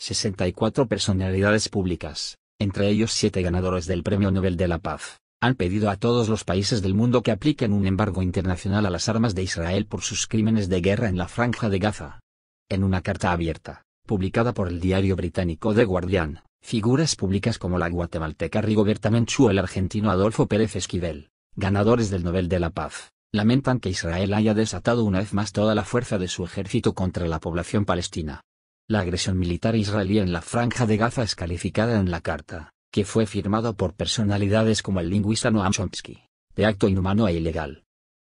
64 personalidades públicas, entre ellos siete ganadores del Premio Nobel de la Paz, han pedido a todos los países del mundo que apliquen un embargo internacional a las armas de Israel por sus crímenes de guerra en la franja de Gaza. En una carta abierta, publicada por el diario británico The Guardian, figuras públicas como la guatemalteca Rigoberta Menchú o el argentino Adolfo Pérez Esquivel, ganadores del Nobel de la Paz, lamentan que Israel haya desatado una vez más toda la fuerza de su ejército contra la población palestina. La agresión militar israelí en la franja de Gaza es calificada en la carta, que fue firmada por personalidades como el lingüista Noam Chomsky, de acto inhumano e ilegal.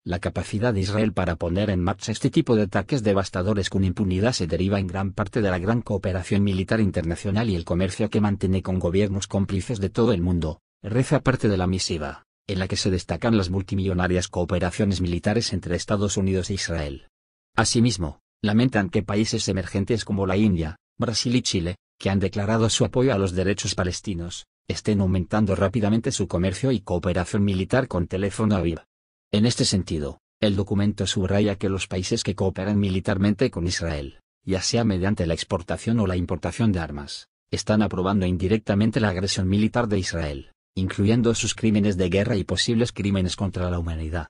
La capacidad de Israel para poner en marcha este tipo de ataques devastadores con impunidad se deriva en gran parte de la gran cooperación militar internacional y el comercio que mantiene con gobiernos cómplices de todo el mundo, reza parte de la misiva, en la que se destacan las multimillonarias cooperaciones militares entre Estados Unidos e Israel. Asimismo, lamentan que países emergentes como la India, Brasil y Chile, que han declarado su apoyo a los derechos palestinos, estén aumentando rápidamente su comercio y cooperación militar con Teléfono Aviv. En este sentido, el documento subraya que los países que cooperan militarmente con Israel, ya sea mediante la exportación o la importación de armas, están aprobando indirectamente la agresión militar de Israel, incluyendo sus crímenes de guerra y posibles crímenes contra la humanidad.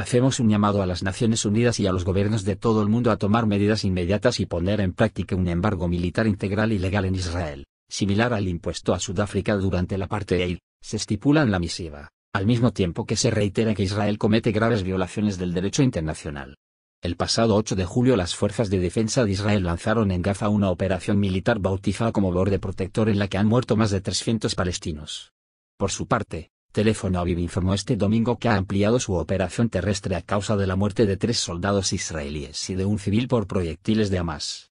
Hacemos un llamado a las Naciones Unidas y a los gobiernos de todo el mundo a tomar medidas inmediatas y poner en práctica un embargo militar integral y legal en Israel, similar al impuesto a Sudáfrica durante la parte de se estipula en la misiva, al mismo tiempo que se reitera que Israel comete graves violaciones del derecho internacional. El pasado 8 de julio las fuerzas de defensa de Israel lanzaron en Gaza una operación militar bautizada como Borde Protector en la que han muerto más de 300 palestinos. Por su parte, Teléfono Aviv informó este domingo que ha ampliado su operación terrestre a causa de la muerte de tres soldados israelíes y de un civil por proyectiles de Hamas.